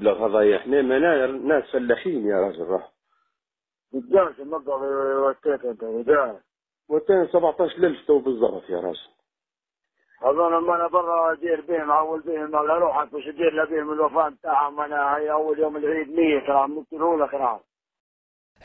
لا قضايا احنا ما ناس فلاحين يا راجل راه بالدرجه ما وتيت انت وداعي وتين 17000 تو بالضبط يا راجل هذول ما انا برا دير بهم عول بهم على روحك باش لا بهم الوفاه نتاعهم انا هي اول يوم العيد 100 ميت راه لك راه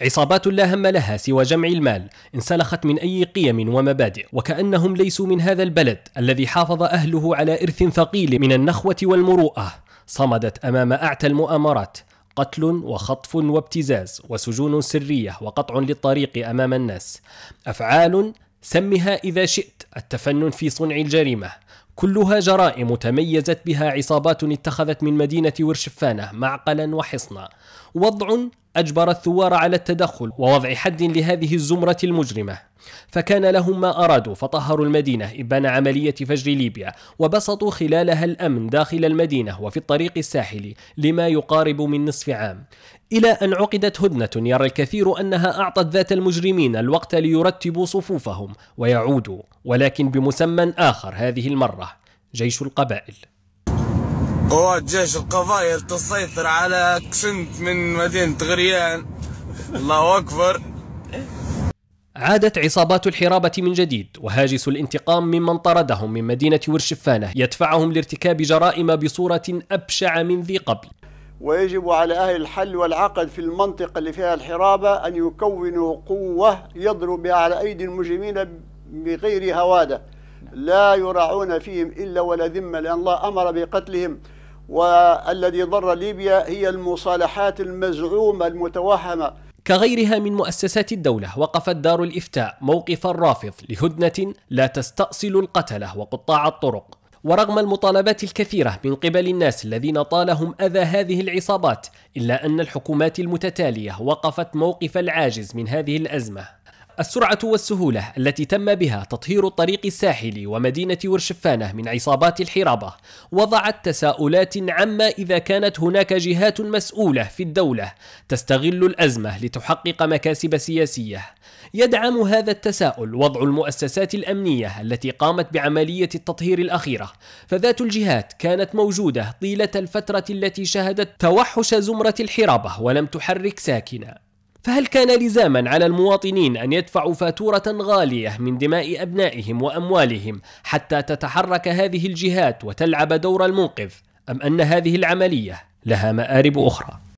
عصابات لا هم لها سوى جمع المال انسلخت من أي قيم ومبادئ وكأنهم ليسوا من هذا البلد الذي حافظ أهله على إرث ثقيل من النخوة والمروءة صمدت امام اعتى المؤامرات قتل وخطف وابتزاز وسجون سريه وقطع للطريق امام الناس افعال سمها اذا شئت التفنن في صنع الجريمه كلها جرائم تميزت بها عصابات اتخذت من مدينه ورشفانه معقلا وحصنا وضع أجبر الثوار على التدخل ووضع حد لهذه الزمرة المجرمة فكان لهم ما أرادوا فطهروا المدينة إبان عملية فجر ليبيا وبسطوا خلالها الأمن داخل المدينة وفي الطريق الساحلي لما يقارب من نصف عام إلى أن عقدت هدنة يرى الكثير أنها أعطت ذات المجرمين الوقت ليرتبوا صفوفهم ويعودوا ولكن بمسمى آخر هذه المرة جيش القبائل قوات جيش القبائل تسيطر على كسنت من مدينة غريان الله أكبر عادت عصابات الحرابة من جديد وهاجس الانتقام ممن طردهم من مدينة ورشفانة يدفعهم لارتكاب جرائم بصورة أبشع من ذي قبل ويجب على أهل الحل والعقد في المنطقة اللي فيها الحرابة أن يكونوا قوة يضرب على أيدي المجرمين بغير هوادة لا يراعون فيهم إلا ولا ذمة لأن الله أمر بقتلهم والذي ضر ليبيا هي المصالحات المزعومة المتوهمة كغيرها من مؤسسات الدولة وقفت دار الإفتاء موقف الرافض لهدنة لا تستأصل القتلة وقطاع الطرق ورغم المطالبات الكثيرة من قبل الناس الذين طالهم أذى هذه العصابات إلا أن الحكومات المتتالية وقفت موقف العاجز من هذه الأزمة السرعة والسهولة التي تم بها تطهير الطريق الساحلي ومدينة ورشفانة من عصابات الحرابة وضعت تساؤلات عما إذا كانت هناك جهات مسؤولة في الدولة تستغل الأزمة لتحقق مكاسب سياسية يدعم هذا التساؤل وضع المؤسسات الأمنية التي قامت بعملية التطهير الأخيرة فذات الجهات كانت موجودة طيلة الفترة التي شهدت توحش زمرة الحرابة ولم تحرك ساكنة فهل كان لزاما على المواطنين ان يدفعوا فاتوره غاليه من دماء ابنائهم واموالهم حتى تتحرك هذه الجهات وتلعب دور المنقذ ام ان هذه العمليه لها مارب اخرى